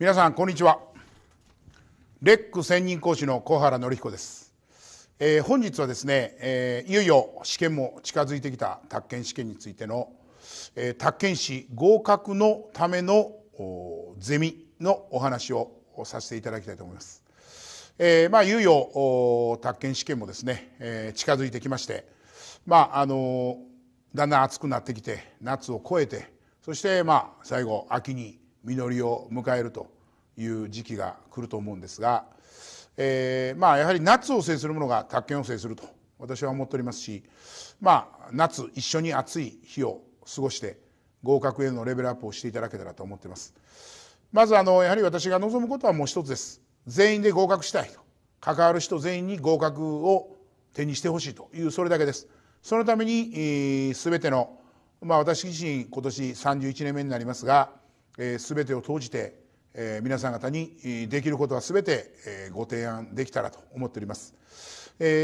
皆さんこんにちはレック専任講師の小原紀彦です、えー、本日はですね、えー、いよいよ試験も近づいてきた宅建試験についての、えー、宅建士合格のためのゼミのお話をさせていただきたいと思います、えー、まあいよいよ宅建試験もですね、えー、近づいてきましてまああのだんだん暑くなってきて夏を越えてそしてまあ最後秋に実りを迎えるという時期が来ると思うんですが、えー、まあやはり夏を制するものが宅建を制すると私は思っておりますしまあ夏一緒に暑い日を過ごして合格へのレベルアップをしていただけたらと思っていますまずあのやはり私が望むことはもう一つです全員で合格したいと関わる人全員に合格を手にしてほしいというそれだけですそのために、えー、全てのまあ私自身今年31年目になりますがすべてを投じて皆さん方にできることはすべてご提案できたらと思っております。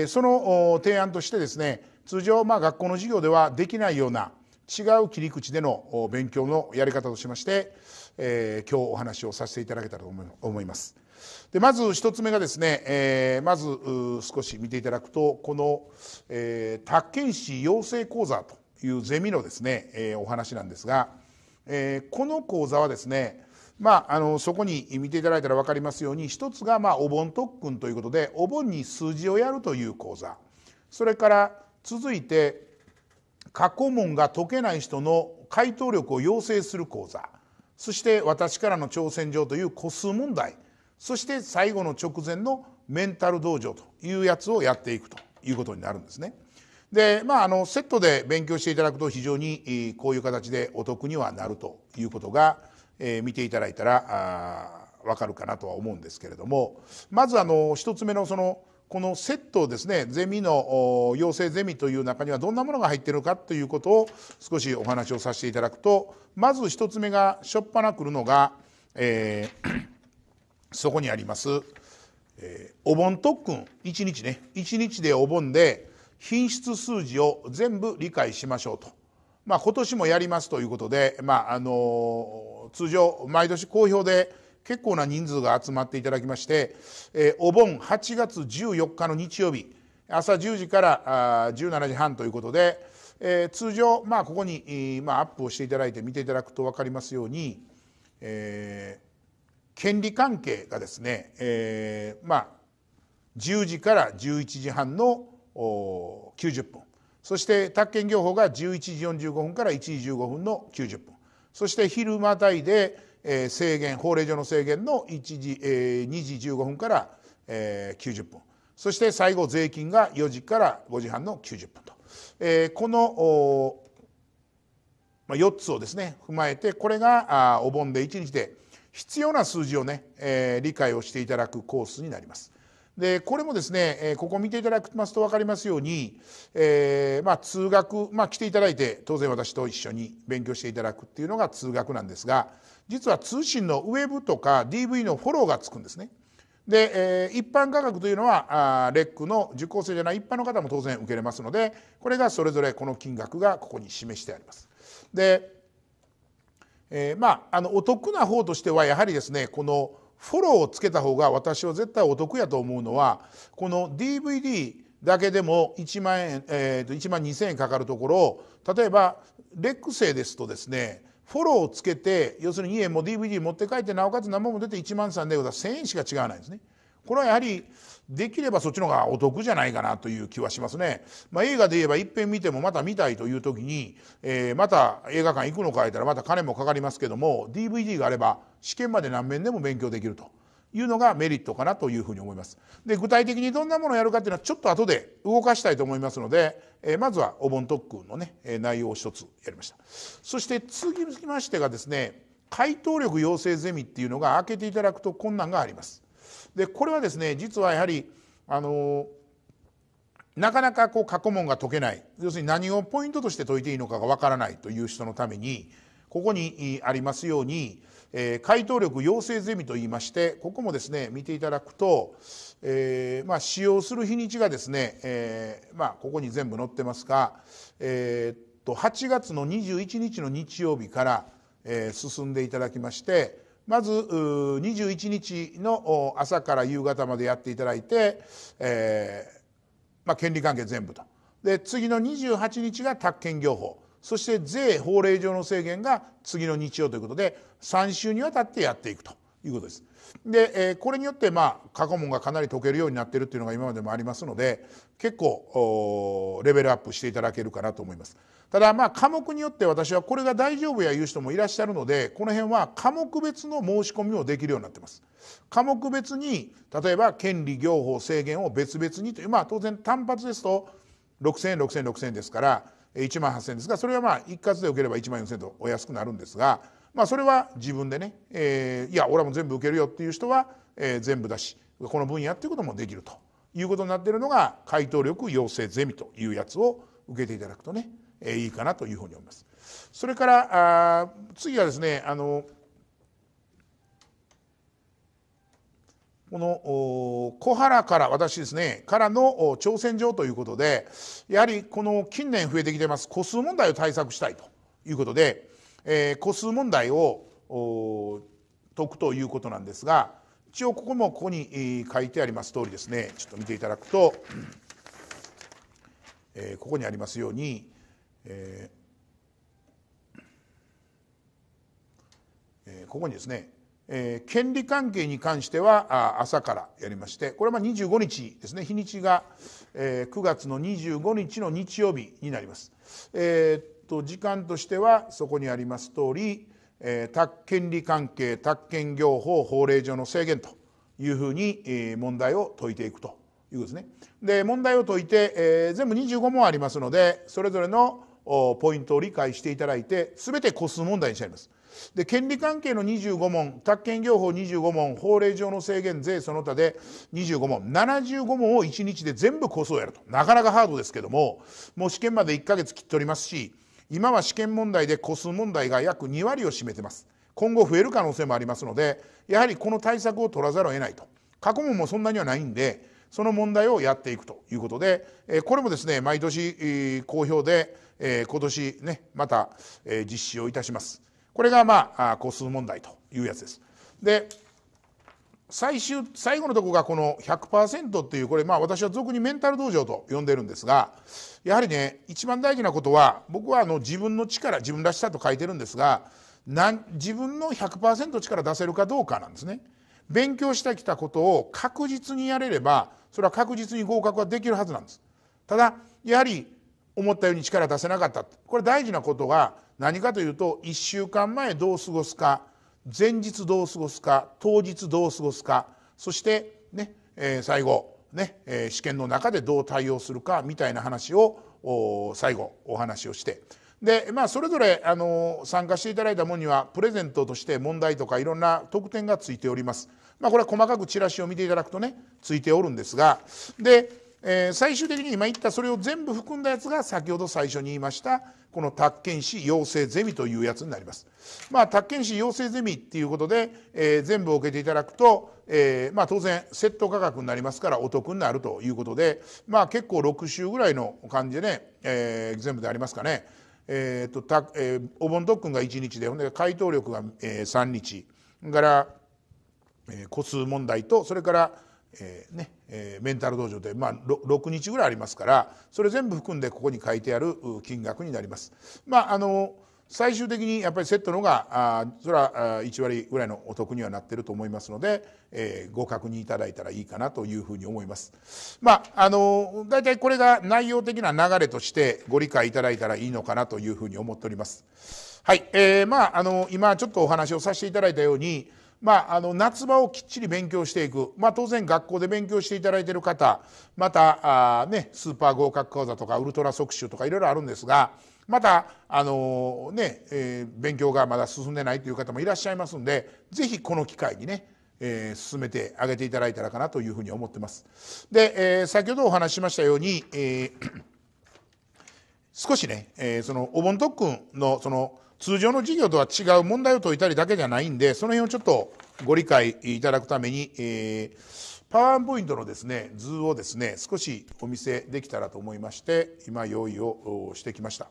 その提案としてですね通常まあ学校の授業ではできないような違う切り口での勉強のやり方としまして、え今日お話をさせていただけたらと思います。でまず1つ目がですね、えー、まず少し見ていただくとこの、え宅建士養成講座というゼミのですね、えお話なんですが、えー、この講座はですねまあ、あのそこに見ていただいたら分かりますように一つが、まあ、お盆特訓ということでお盆に数字をやるという講座それから続いて過去問が解けない人の回答力を養成する講座そして私からの挑戦状という個数問題そして最後の直前のメンタル道場というやつをやっていくということになるんですね。で、まあ、あの、セットで勉強していただくと非常にこういう形でお得にはなるということが、えー、見ていただいたら、あわかるかなとは思うんですけれども、まずあの、一つ目のその、このセットですねゼミの養成ゼミという中にはどんなものが入っているかということを少しお話をさせていただくとまず1つ目がしょっぱなくるのが、えー、そこにあります、えー、お盆特訓1日ね1日でお盆で品質数字を全部理解しましょうと、まあ、今年もやりますということで、まあ、あの通常毎年好評で結構な人数が集まっていただきまして、えー、お盆8月14日の日曜日朝10時からあ17時半ということで、えー、通常、まあ、ここに、まあ、アップをしていただいて見ていただくと分かりますように、えー、権利関係がですね、えーまあ、10時から11時半の90分そして宅建業法が11時45分から1時15分の90分そして昼間帯で、え制限法令上の制限の1時、え2時15分から、え90分そして最後税金が4時から5時半の90分と、えこのまあ、4つをですね踏まえてこれがお盆で1日で必要な数字をね、え理解をしていただくコースになります。でこれもですね、えここ見ていただきますと分かりますように、えー、まあ、通学、まあ、来ていただいて当然私と一緒に勉強していただくっていうのが通学なんですが実は通信のウェブとか DV のフォローがつくんですね。で、えー、一般価格というのはあレックの受講生じゃない一般の方も当然受けれますのでこれがそれぞれこの金額がここに示してあります。で、えー、まああのお得な方としてはやはりですねこのフォローをつけた方が私は絶対お得やと思うのはこの DVD だけでも1万円、えー、と1万2,000円かかるところを例えばレック製ですとですねフォローをつけて要するに家も DVD 持って帰ってなおかつ生も出て1万3でござい1,000円しか違わないんですね。これはやはりできればそっちの方がお得じゃないかなという気はしますね。まあ、映画で言えば一遍見てもまた見たいという時に、えー、また映画館行くのか言ったらまた金もかかりますけども DVD があれば試験まで何面でも勉強できると。いうのがメリットかなというふうに思います。で具体的にどんなものをやるかっていうのはちょっと後で動かしたいと思いますので、えー、まずはお盆特訓のね、え内容を一つやりました。そして続きましてがですね回答力養成ゼミっていうのが開けていただくと困難があります。でこれはですね実はやはりあのなかなかこう過去問が解けない要するに何をポイントとして解いていいのかがわからないという人のためにここにありますように、えー、回答力養成ゼミといいましてここもですね見ていただくと、えーまあ、使用する日にちがですね、えーまあ、ここに全部載ってますが、えー、っと8月の21日の日曜日から、えー、進んでいただきましてまず21日の朝から夕方までやっていただいて、えーまあ、権利関係全部とで次の28日が宅建業法そして税法令上の制限が次の日曜ということで3週にわたってやっていくということです。で、これによってまあ過去問がかなり解けるようになってるっていうのが今までもありますので結構レベルアップしていただけるかなと思います。ただまあ科目によって私はこれが大丈夫やいう人もいらっしゃるのでこの辺は科目別の申し込みをできるようになってます科目別に例えば権利業法制限を別々にというまあ当然単発ですと6000円6000円6000円ですから1万8000円ですがそれはまあ一括で受ければ1万4000円とお安くなるんですがまあそれは自分でね、えいや俺はもう全部受けるよっていう人は、え全部だしこの分野っていうこともできるということになっているのが回答力養成ゼミというやつを受けていただくとねえいいかなというふうに思います。それからあ次はですねあのこの小原から私ですねからの挑戦状ということでやはりこの近年増えてきてます個数問題を対策したいということで、えー、個数問題を解くということなんですが一応ここもここに書いてあります通りですねちょっと見ていただくと、えー、ここにありますようにえーえー、ここにですね、えー、権利関係に関しては朝からやりましてこれはまあ25日ですね日にちが、えー、9月の25日の日曜日になります。えー、と時間としてはそこにあります通り、えー、宅権利関係宅権業法法令上の制限というふうに、えー、問題を解いていくということですね。で問題を解いて、えー、全部25問ありますのでそれぞれのポイントを理解していただいて全て個数問題にしちゃいます。で権利関係の25問宅建業法25問法令上の制限税その他で25問75問を1日で全部個数をやるとなかなかハードですけどももう試験まで1ヶ月切っておりますし今は試験問題で個数問題が約2割を占めてます今後増える可能性もありますのでやはりこの対策を取らざるを得ないと過去問もそんなにはないんでその問題をやっていくということでこれもですね毎年好評でえー、今年ね、また、えー、実施をいたします。これがまあ、個数問題というやつです。で、最終、最後のとこがこの100%っていう、これまあ私は俗にメンタル道場と呼んでるんですが、やはりね、一番大事なことは、僕はあの自分の力、自分らしさと書いてるんですが、なん自分の100%力出せるかどうかなんですね。勉強してきたことを確実にやれればそれは確実に合格はできるはずなんですただやはり思ったように力出せなかったこれ大事なことが何かというと1週間前どう過ごすか前日どう過ごすか当日どう過ごすかそしてね、えー、最後ね、えー、試験の中でどう対応するかみたいな話を最後お話をしてでまあそれぞれあの参加していただいたものにはプレゼントとして問題とかいろんな特典がついております。まあ、これは細かくチラシを見ていただくとねついておるんですがでえー、最終的に今言ったそれを全部含んだやつが先ほど最初に言いましたこの宅建士養成ゼミというやつになります。まあ、宅建士養成ゼミっていうことで、えー、全部を受けていただくと、えー、まあ、当然セット価格になりますからお得になるということで、まあ、結構6週ぐらいの感じでね、え全部でありますかね、えーとたえお盆特訓が1日でほんで回答力が、え3日から、え個数問題とそれからえー、ねえー、メンタル道場で、まあ、6日ぐらいありますからそれ全部含んでここに書いてある金額になります。まああの最終的にやっぱりセットの方があそれは1割ぐらいのお得にはなってると思いますので、えー、ご確認いただいたらいいかなというふうに思います。まああの大体これが内容的な流れとしてご理解いただいたらいいのかなというふうに思っております。はい、えー、まああの今ちょっとお話をさせていただいたようにまあ、あの夏場をきっちり勉強していく、まあ、当然学校で勉強していただいている方またあ、ね、スーパー合格講座とかウルトラ速習とかいろいろあるんですがまたあのー、ね、えー、勉強がまだ進んでないという方もいらっしゃいますのでぜひこの機会にねえー、進めてあげていただいたらかなというふうに思ってます。で、えー、先ほどお話ししましたように、えー、少しね、えー、そのお盆特訓のその通常の事業とは違う問題を解いたりだけじゃないんで、その辺をちょっとご理解いただくために、えー、パワーポイントのですね、図をですね、少しお見せできたらと思いまして、今用意をしてきました。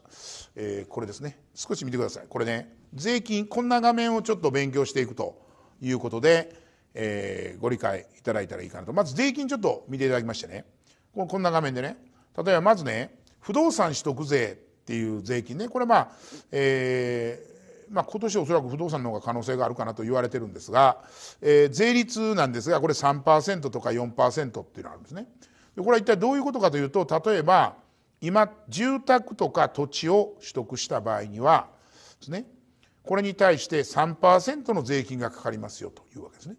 えー、これですね、少し見てください。これね、税金、こんな画面をちょっと勉強していくということで、えー、ご理解いただいたらいいかなと。まず税金ちょっと見ていただきましてね、こんな画面でね、例えばまずね、不動産取得税っていう税金ねこれまあ、えーまあ、今年おそらく不動産の方が可能性があるかなと言われてるんですが、えー、税率なんですがこれ3%とか4%っていうのがあるんですね。これは一体どういうことかというと例えば今住宅とか土地を取得した場合にはですねこれに対して3%の税金がかかりますよというわけですね。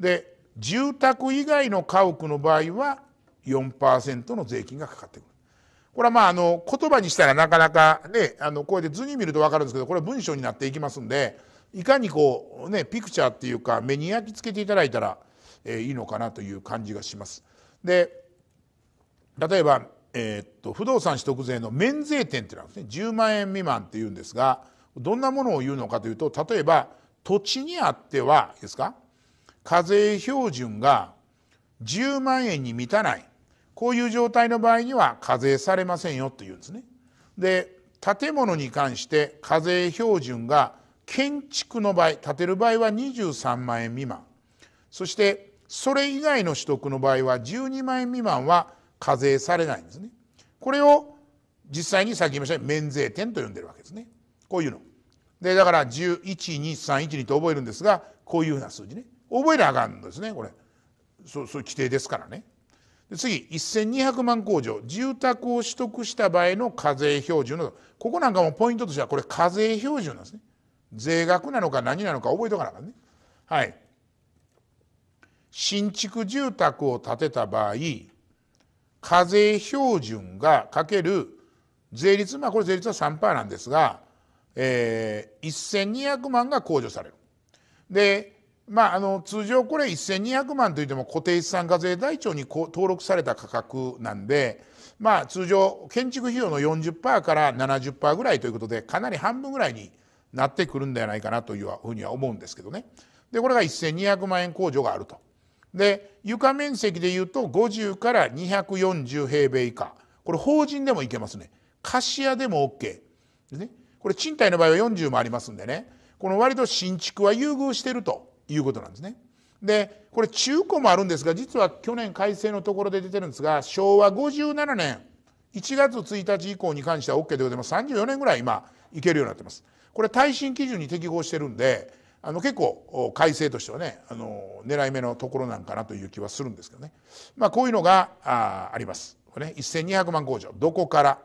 で住宅以外の家屋の場合は4%の税金がかかってくる。これはまああの言葉にしたらなかなかねあのこうやって図に見ると分かるんですけどこれは文章になっていきますんでいかにこうねピクチャーっていうか目に焼き付けていただいたら、えいいのかなという感じがします。で例えば、えっと不動産取得税の免税店っていうのはですね10万円未満っていうんですがどんなものを言うのかというと例えば土地にあってはですか課税標準が10万円に満たないこういう状態の場合には課税されませんよというんですね。で建物に関して課税標準が建築の場合建てる場合は23万円未満そしてそれ以外の取得の場合は12万円未満は課税されないんですね。これを実際にさっき言いました免税店と呼んでるわけですね。こういうの。でだから112312と覚えるんですがこういうふうな数字ね覚えなあかんのですねこれそうそう規定ですからね。で次1200万控除住宅を取得した場合の課税標準のここなんかもポイントとしてはこれ課税標準なんですね税額なのか何なのか覚えとかなかねはい新築住宅を建てた場合課税標準がかける税率まあこれ税率は3%なんですが、えー、1200万が控除されるでまあ、あの通常これ1200万といっても固定資産課税台帳に登録された価格なんで、まあ、通常建築費用の40%から70%ぐらいということでかなり半分ぐらいになってくるんではないかなというふうには思うんですけどね。でこれが1200万円控除があると。で床面積でいうと50から240平米以下これ法人でもいけますね貸し屋でも OK ですねこれ賃貸の場合は40もありますんでねこの割と新築は優遇してるということなんですね。でこれ中古もあるんですが実は去年改正のところで出てるんですが昭和57年1月1日以降に関しては OK でございます34年ぐらい今いけるようになってます。これ耐震基準に適合してるんであの結構改正としてはねあの狙い目のところなんかなという気はするんですけどね、まあ、こういうのがああります。これね、1200万控除どこから、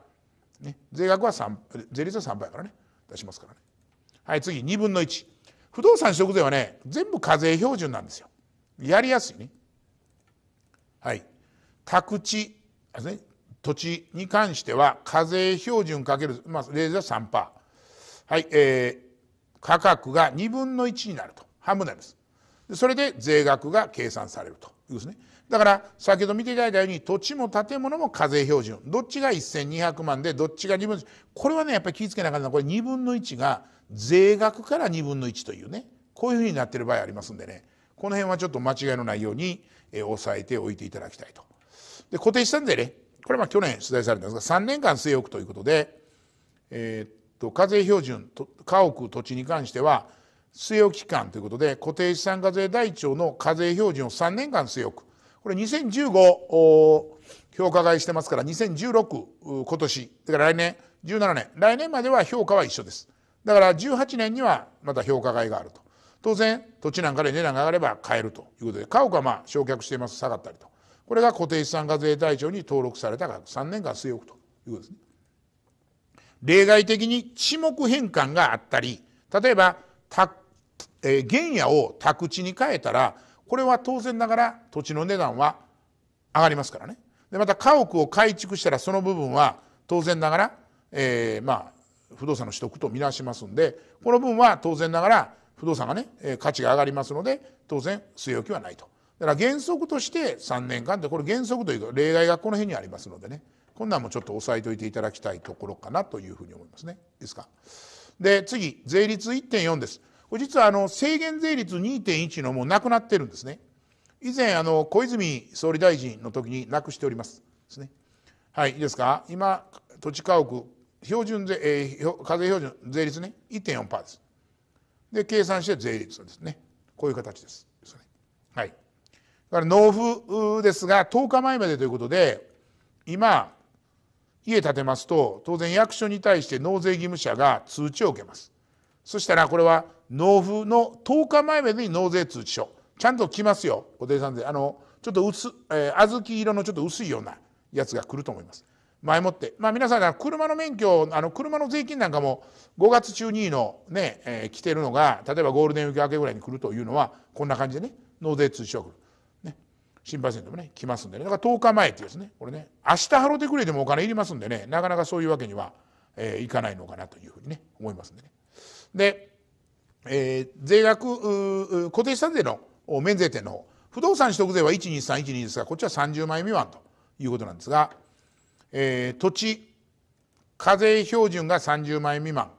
ね、税額は3税率は3倍からね出しますからね。はい次2分の1不動産所得税はね全部課税標準なんですよやりやすいねはい宅地ですね土地に関しては課税標準かける、まあ、0.3%はい、えー、価格が2分の1になると半分なりですそれで税額が計算されるというですねだから先ほど見ていただいたように土地も建物も課税標準どっちが1200万でどっちが2分の1これはねやっぱり気をつけなあかんのはこれ2分の1が税額から2分の1というねこういうふうになってる場合ありますんでねこの辺はちょっと間違いのないように、え押さえておいていただきたいと。で固定資産税ねこれはまあ去年取材されたんですが3年間据え置くということで、えー、っと課税標準家屋土地に関しては据え置き期間ということで固定資産課税台帳の課税標準を3年間据え置くこれ2015評価買いしてますから2016今年だから来年17年来年までは評価は一緒ですだから18年にはまた評価外があると当然土地なんかで値段が上がれば買えるということで家屋はまあ焼却しています下がったりとこれが固定資産課税対象に登録された額3年間据え置くということですね例外的に地目変換があったり例えばえー、原野を宅地に変えたらこれは当然ながら土地の値段は上がりますからねでまた家屋を改築したらその部分は当然ながら、えー、まあ不動産の取得と見なしますんでこの分は当然ながら不動産がね価値が上がりますので当然据え置きはないとだから原則として3年間でこれ原則というと例外がこの辺にありますのでねこんなんもちょっと押さえておいていただきたいところかなというふうに思いますね。いいですかで次税率1.4です。これ実はあの制限税率2.1のもうなくなってるんですね。以前あの小泉総理大臣の時になくしておりますですね。はいいいですか今土地家屋標準税、えー、課税標準税率ね1.4%ですで計算して税率ですねこういう形ですですねはいだから納付ですが10日前までということで今家建てますと当然役所に対して納税義務者が通知を受けますそしたらこれは納付の10日前までに納税通知書ちゃんと来ますよ固定産税あのちょっと薄、えー、小豆色のちょっと薄いようなやつが来ると思います前もって、まあ、皆さん車の免許あの車の税金なんかも5月中にのね、えー、来てるのが例えばゴールデンウィーク明けぐらいに来るというのはこんな感じでね納税通知書が来る、ね、新幹線でもね来ますんでねだから10日前っていうですねこれね明日払ってくれてもお金いりますんでねなかなかそういうわけには、えー、いかないのかなというふうにね思いますんでね。で、えー、税額固定資産税の免税店の方不動産取得税は123122ですがこっちは30万円未満ということなんですが。えー、土地課税標準が30万円未満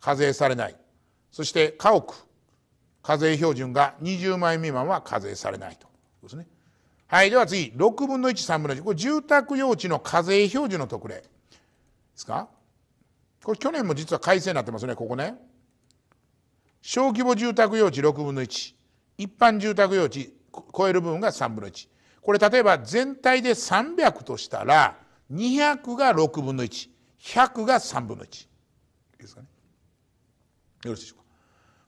課税されないそして家屋課税標準が20万円未満は課税されないとですねはいでは次6分の13分の1これ住宅用地の課税標準の特例ですかこれ去年も実は改正になってますねここね小規模住宅用地6分の1一般住宅用地超える部分が3分の1これ例えば全体で300としたら200が6分の1100が3分の1ですかねよろしいでしょうか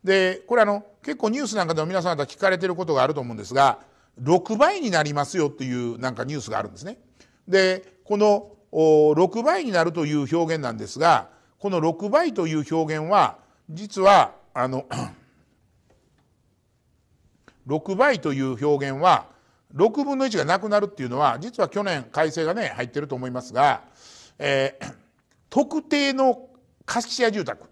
でこれあの結構ニュースなんかでも皆さん方聞かれてることがあると思うんですが6倍になりますよというなんかニュースがあるんですねでこの6倍になるという表現なんですがこの6倍という表現は実はあの6倍という表現は6分の1がなくなるっていうのは実は去年改正がね入ってると思いますが、えー、特定の貸し家住宅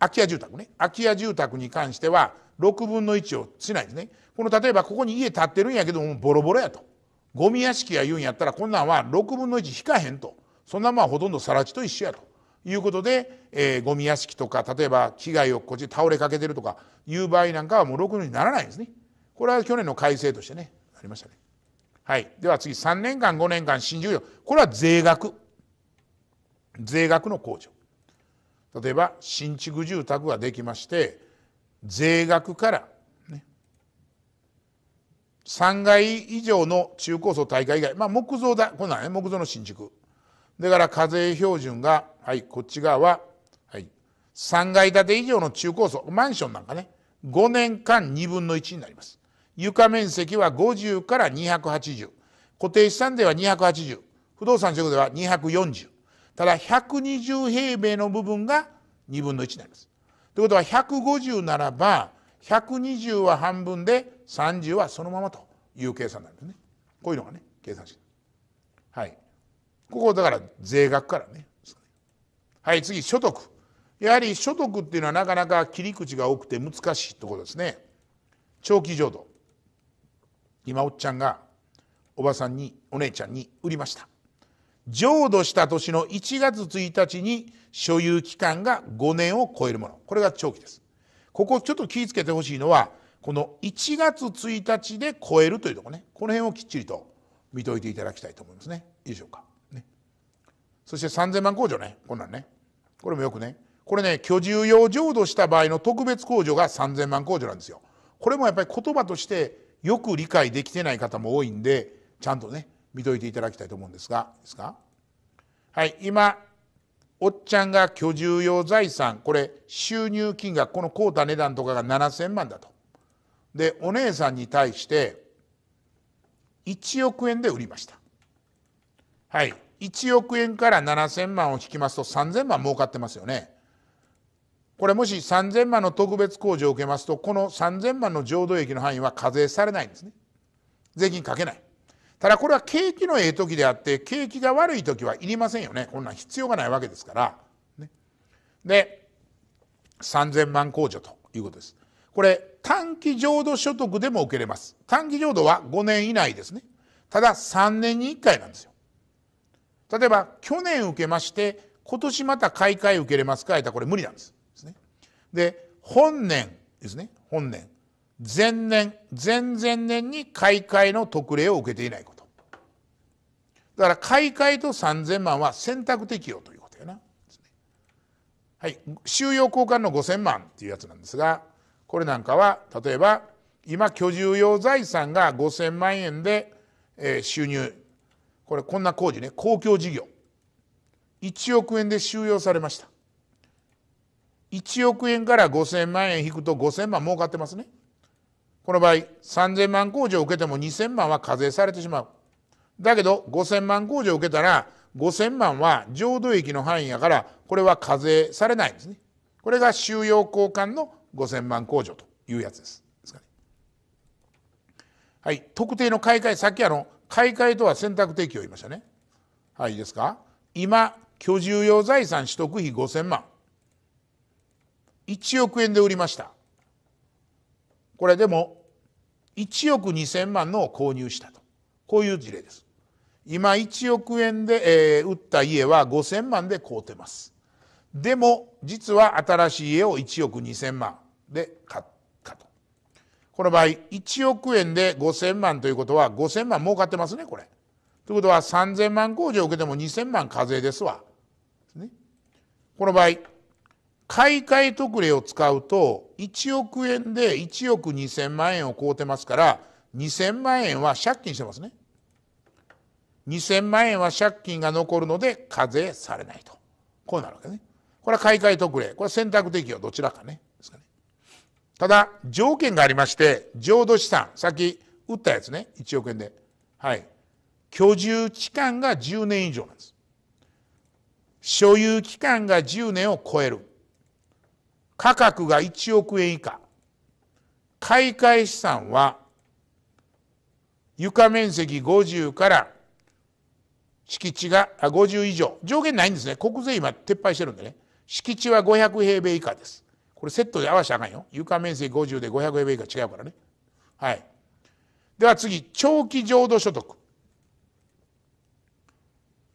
空き家住宅ね空き家住宅に関しては6分の1をしないんですね。この例えばここに家建ってるんやけどもボロボロやとゴミ屋敷が言うんやったらこんなんは6分の1引かへんとそんなまあほとんど更地と一緒やということで、えー、ゴミ屋敷とか例えば危害をこっち倒れかけてるとかいう場合なんかはもう6分の1にならないんですね。これは去年の改正としてねありましたね。はい、では次3年間5年間新事業これは税額税額の控除例えば新築住宅ができまして税額から、ね、3階以上の中高層大会以外、まあ、木造だこんなんね木造の新築だから課税標準が、はい、こっち側は、はい、3階建て以上の中高層マンションなんかね5年間2分の1になります床面積は50から280固定資産税は280不動産所得では240ただ120平米の部分が2分の1になります。ということは150ならば120は半分で30はそのままという計算なんですね。こういうのがね計算式。はい。ここだから税額からね。はい次所得。やはり所得っていうのはなかなか切り口が多くて難しいところですね。長期譲渡。今おっちゃんがおばさんにお姉ちゃんに売りました浄土した年の1月1日に所有期間が5年を超えるものこれが長期ですここちょっと気をつけてほしいのはこの1月1日で超えるというとこねこの辺をきっちりと見といていただきたいと思いますねいいでしょうか、ね、そして3000万控除ねこんなんねこれもよくねこれね居住用浄土した場合の特別控除が3000万控除なんですよこれもやっぱり言葉としてよく理解できてない方も多いんでちゃんとね見といていただきたいと思うんですがですかはい今おっちゃんが居住用財産これ収入金額この買うた値段とかが7,000万だと。でお姉さんに対して1億円で売りました。はい1億円から7,000万を引きますと3,000万儲かってますよね。これもし3000万の特別控除を受けますとこの3000万の浄土益の範囲は課税されないんですね税金かけないただこれは景気のええ時であって景気が悪い時はいりませんよねこんなん必要がないわけですから、ね、で3000万控除ということですこれ短期浄土所得でも受けれます短期浄土は5年以内ですねただ3年に1回なんですよ例えば去年受けまして今年また買い替え受けれますかいたらこれ無理なんですで本年ですね本年前年前々年に買い替えの特例を受けていないことだから替えと3,000万は選択適用ということやな、はい収容交換の5,000万っていうやつなんですがこれなんかは例えば今居住用財産が5,000万円で、えー、収入これこんな工事ね公共事業1億円で収容されました1億円から5000万円引くと5000万儲かってますねこの場合3000万控除を受けても2000万は課税されてしまうだけど5000万控除を受けたら5000万は浄土益の範囲やからこれは課税されないんですねこれが収容交換の5000万控除というやつですですかねはい特定の買い替えさっきあの買い替えとは選択提供言いましたねはいいいですか今居住用財産取得費5000万1億円で売りましたこれでも1億2,000万のを購入したとこういう事例です今1億円で、えー、売った家は5,000万で買うてますでも実は新しい家を1億2,000万で買ったとこの場合1億円で5,000万ということは5,000万儲かってますねこれ。ということは3,000万控除を受けても2,000万課税ですわ。この場合買い替え特例を使うと1億円で1億2000万円を買うてますから2000万円は借金してますね2000万円は借金が残るので課税されないとこうなるわけねこれは買い替え特例これは選択適用、どちらかねですかねただ条件がありまして浄土資産さっき売ったやつね1億円ではい居住期間が10年以上なんです所有期間が10年を超える価格が1億円以下買い替え資産は床面積50から敷地が50以上上限ないんですね国税今撤廃してるんでね敷地は500平米以下ですこれセットで合わせたらあかんよ床面積50で500平米以下違うからねはいでは次長期浄土所得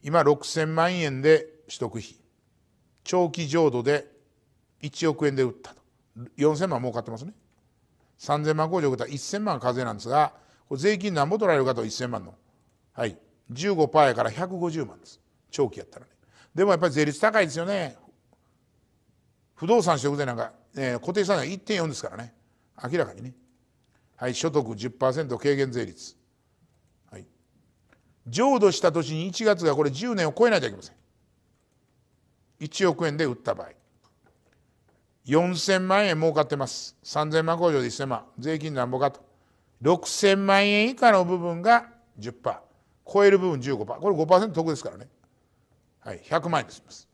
今6000万円で取得費長期浄土で1億円で売ったと4000万儲かってますね3000万工場売ったら1000万課税なんですが税金なんぼ取られるかと1000万のはい15%やから150万です長期やったらねでもやっぱり税率高いですよね不動産所得税なんか、えー、固定資産が1.4ですからね明らかにねはい所得10%軽減税率はい浄土した年に1月がこれ10年を超えないといけません1億円で売った場合4000万円儲かってます。3000万控除で1000万。税金なんぼかと。6000万円以下の部分が10%。超える部分15%。これ5%得ですからね。はい、100万円で済みます。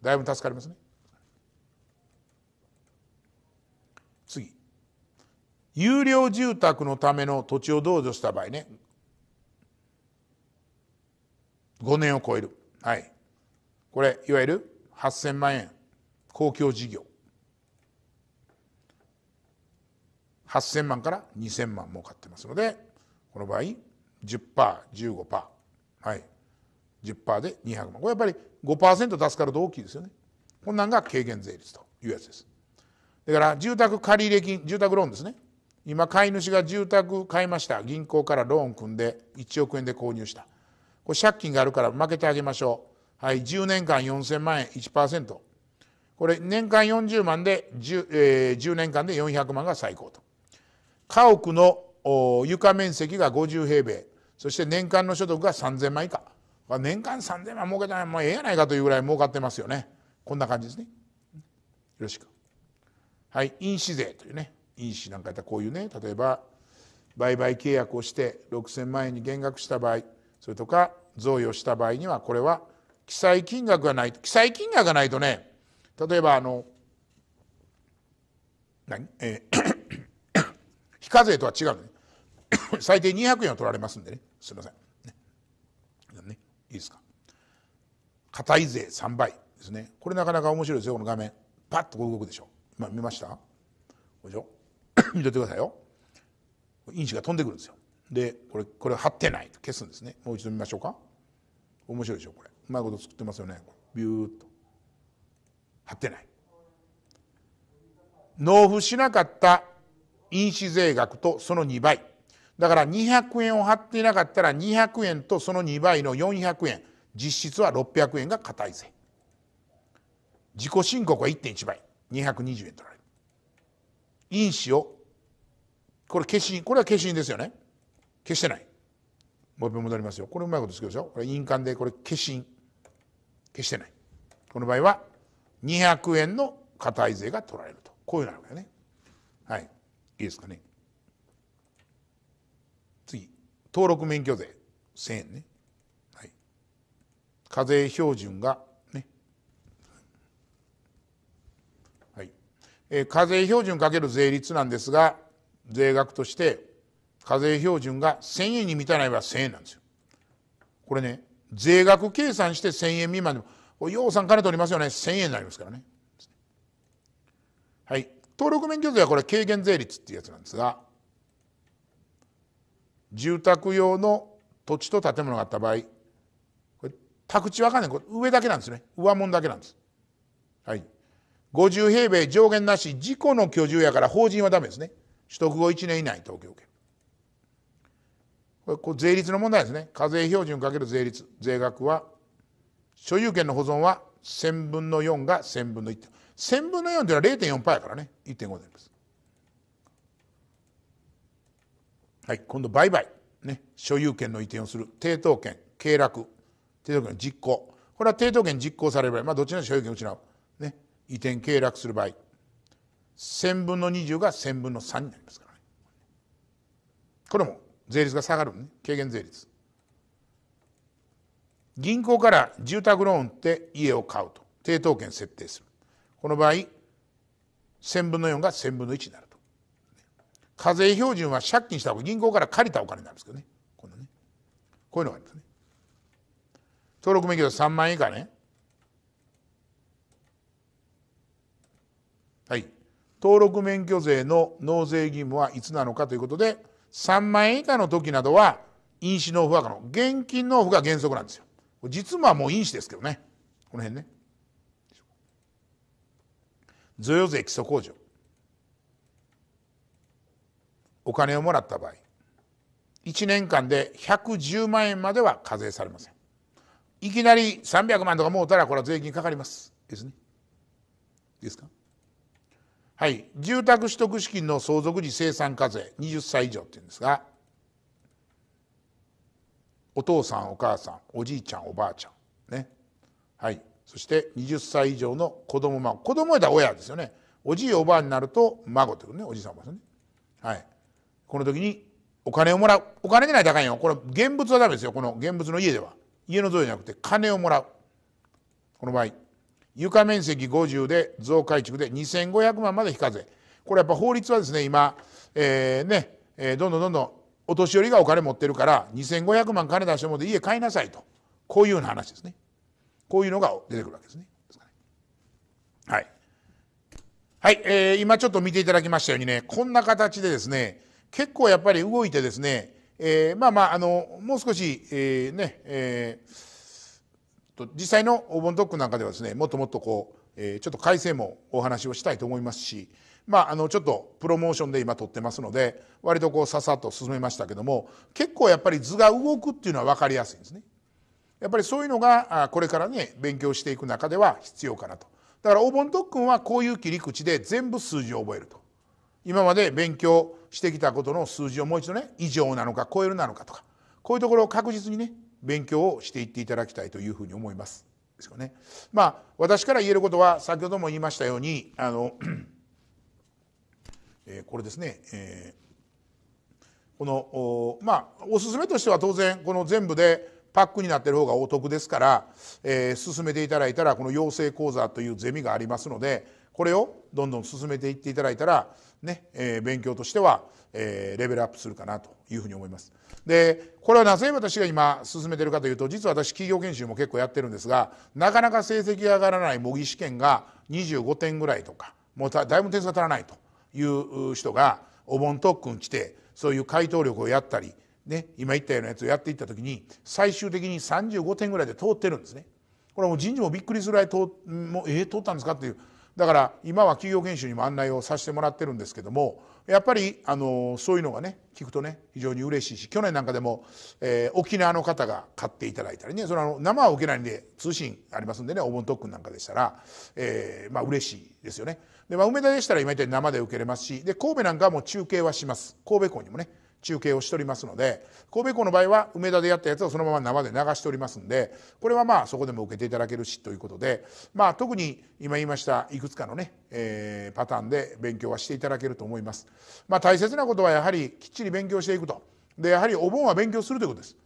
だいぶ助かりますね。次。有料住宅のための土地を同助した場合ね。5年を超える。はい。これ、いわゆる8000万円公共事業。8000万から2000万儲かってますのでこの場合 10%15% はい10%で200万これやっぱり5%助かると大きいですよねこんなんが軽減税率というやつですだから住宅借入金住宅ローンですね今買い主が住宅買いました銀行からローン組んで1億円で購入したこれ借金があるから負けてあげましょうはい10年間4000万円1%これ年間40万で 10,、えー、10年間で400万が最高と家屋の床面積が50平米そして年間の所得が3000万以下年間3000万儲けたらもうええやないかというぐらい儲かってますよねこんな感じですねよろしくはい印紙税というね印紙なんかやったらこういうね例えば売買契約をして6000万円に減額した場合それとか贈与した場合にはこれは記載金額がない記載金額がないとね例えばあの何、えー非課税とは違うのね 最低200円取られますんでねすいませんねねいいですか課題税3倍ですねこれなかなか面白いですよこの画面パッとこう動くでしょ今見ましたでしょ 見といてくださいよ因子が飛んでくるんですよでこれこれ貼ってない消すんですねもう一度見ましょうか面白いでしょこれうまいこと作ってますよねビューッと貼ってない納付しなかった印紙税額とその2倍だから200円を貼っていなかったら200円とその2倍の400円実質は600円が過い税自己申告は1.1倍220円取られる印紙をこれ消しこれは消しですよね消してないもう一回戻りますよこれうまいことつけるでしょこれ印鑑でこれ消し消してないこの場合は200円の過い税が取られるとこういうなるわけねはいいですかね次登録免許税1,000円ね、はい、課税標準がね、はいえー、課税標準かける税率なんですが税額として課税標準が1,000円に満たない場合は1,000円なんですよ。これね税額計算して1,000円未満でも予算金取りますよね1,000円になりますからね。はい登録免許税はこれ軽減税率っていうやつなんですが住宅用の土地と建物があった場合これ宅地わかんないこれ上だけなんですね上物だけなんです。はい、50平米上限なし事故の居住やから法人はダメですね取得後1年以内東京圏これこれ税率の問題ですね課税標準かける税率税額は所有権の保存は1000分の4が1000分の1 1000分の4では0.4%やからね1.5になりますはい今度売買ね所有権の移転をする抵当権契約抵当権の実行これは抵当権実行される場合まあどちらの所有権を失うね移転契約する場合1000分の20が1000分の3になりますからねこれも税率が下がるね軽減税率銀行から住宅ローンって家を買うと抵当権設定するこの場合1000分の4が1000分の1になると課税標準は借金した銀行から借りたお金なんですけどねこねこういうのがありますね登録免許3万円以下ねはい登録免許税の納税義務はいつなのかということで3万円以下の時などは印紙納付は可能現金納付が原則なんですよ実務はもう印紙ですけどねこの辺ね贈与税基礎控除お金をもらった場合1年間で110万円までは課税されませんいきなり300万とかもうたらこれは税金かかりますですねですかはい住宅取得資金の相続時生産課税20歳以上っていうんですがお父さんお母さんおじいちゃんおばあちゃんねはいそして20歳以上の子供孫子供だ親ですよねおじいおばあになると孫というねおじいさんおばあさんねはいこの時にお金をもらうお金でないといよこれ現物はダメですよこの現物の家では家の像じゃなくて金をもらうこの場合床面積50で増改築で2500万まで非課税これやっぱ法律はですね今、えー、ね、えー、どんどんどんどんお年寄りがお金持ってるから2500万金出してもで家買いなさいとこういうような話ですね。こういうのが出てくるわけですね。はい。はい、えー、今ちょっと見ていただきましたようにね、こんな形でですね、結構やっぱり動いてですね、えー、まあまあ、あの、もう少し、えー、ね、えー、と実際のお盆トックなんかではですね、もっともっとこう、えー、ちょっと改正もお話をしたいと思いますし、まあ、あのちょっとプロモーションで今撮ってますので割とこうささっと進めましたけども結構やっぱり図が動くっていうのは分かりやすいんですね。やっぱりそういうのがこれからね勉強していく中では必要かなとだからお盆特訓はこういう切り口で全部数字を覚えると今まで勉強してきたことの数字をもう一度ね以上なのか超えるなのかとかこういうところを確実にね勉強をしていっていただきたいというふうに思います。ですよね。まあ私から言えることは先ほども言いましたようにあの、えー、これですね、えー、このおまあおすすめとしては当然この全部でパックになってる方がお得ですから、えー、進めていただいたらこの養成講座というゼミがありますのでこれをどんどん進めていっていただいたらね、えー、勉強としては、えー、レベルアップするかなというふうに思います。でこれはなぜ私が今進めてるかというと実は私企業研修も結構やってるんですがなかなか成績が上がらない模擬試験が25点ぐらいとかもうだいぶ点数が足らないという人がお盆特訓来てそういう回答力をやったりね、今言ったようなやつをやっていった時に最終的に35点ぐらいで通ってるんですね。これはもう人事もびっくりするぐらい通もうええー、通ったんですかっていうだから今は企業研修にも案内をさせてもらってるんですけどもやっぱりあのそういうのがね聞くとね非常に嬉しいし去年なんかでも、えー、沖縄の方が買っていただいたりねそれは生は受けないんで通信ありますんでねお盆特訓なんかでしたら、えー、まあ嬉しいですよね。で、まあ、梅田でしたら今言ったように生で受けれますしで神戸なんかはもう中継はします神戸港にもね。中継をしておりますので神戸港の場合は梅田でやったやつをそのまま生で流しておりますんでこれはまあそこでも受けていただけるしということで、まあ、特に今言いましたいくつかのね、えー、パターンで勉強はしていただけると思います。まあ、大切なことはやはりきっちり勉強していくとでやはりお盆は勉強するということです。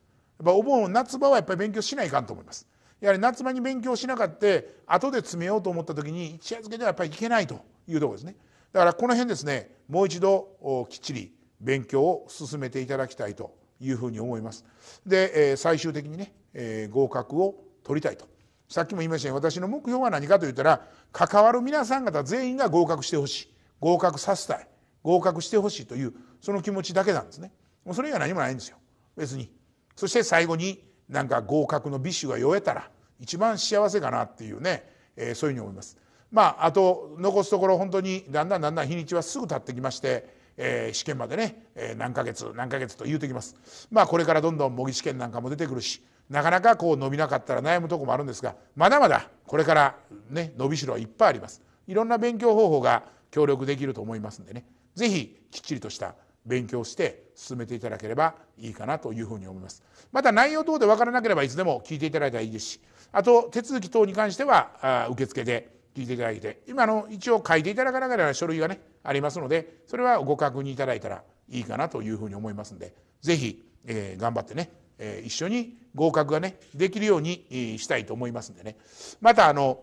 やっぱお盆夏場はやっぱり勉強しないかんと思います。やはり夏場に勉強しなかった後で詰めようと思った時に一夜漬けではやっぱりいけないというところですね。だからこの辺ですねもう一度きっちり勉強を進めていただきたいというふうに思います。で、え最終的にね、え合格を取りたいと。さっきも言いましたように私の目標は何かと言ったら関わる皆さん方全員が合格してほしい合格させたい合格してほしいというその気持ちだけなんですね。もうそれ以外何もないんですよ別に。そして最後になんか合格の美酒が酔えたら一番幸せかなっていうね、えー、そういうふうに思います。まあ、あと残すところ本当にだんだんだんだん日にちはすぐ経ってきましてえー、試験までね、えー、何ヶ月何ヶ月と言うてきますまあこれからどんどん模擬試験なんかも出てくるしなかなかこう伸びなかったら悩むとこもあるんですがまだまだこれからね伸びしろはいっぱいありますいろんな勉強方法が協力できると思いますんでね是非きっちりとした勉強して進めていただければいいかなというふうに思います。また内容等で分からなければいつでも聞いていただいたらいいですしあと手続き等に関してはあ受付で聞いていただいて今の一応書いていただかなければ書類がねありますのでそれはご確認いただいたらいいかなというふうに思いますんで是非、えー、頑張ってね、えー、一緒に合格がねできるようにしたいと思いますんでねまたあの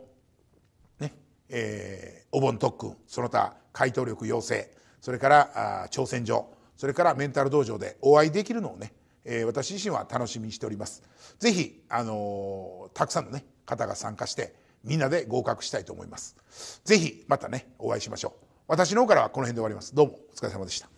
ねえー、お盆特訓その他回答力要請それからあ挑戦状それからメンタル道場でお会いできるのをね、えー、私自身は楽しみにしております。ぜひ、あのー、たくさんの、ね、方が参加してみんなで合格したいと思います。ぜひまたね、お会いしましょう。私の方からはこの辺で終わります。どうもお疲れ様でした。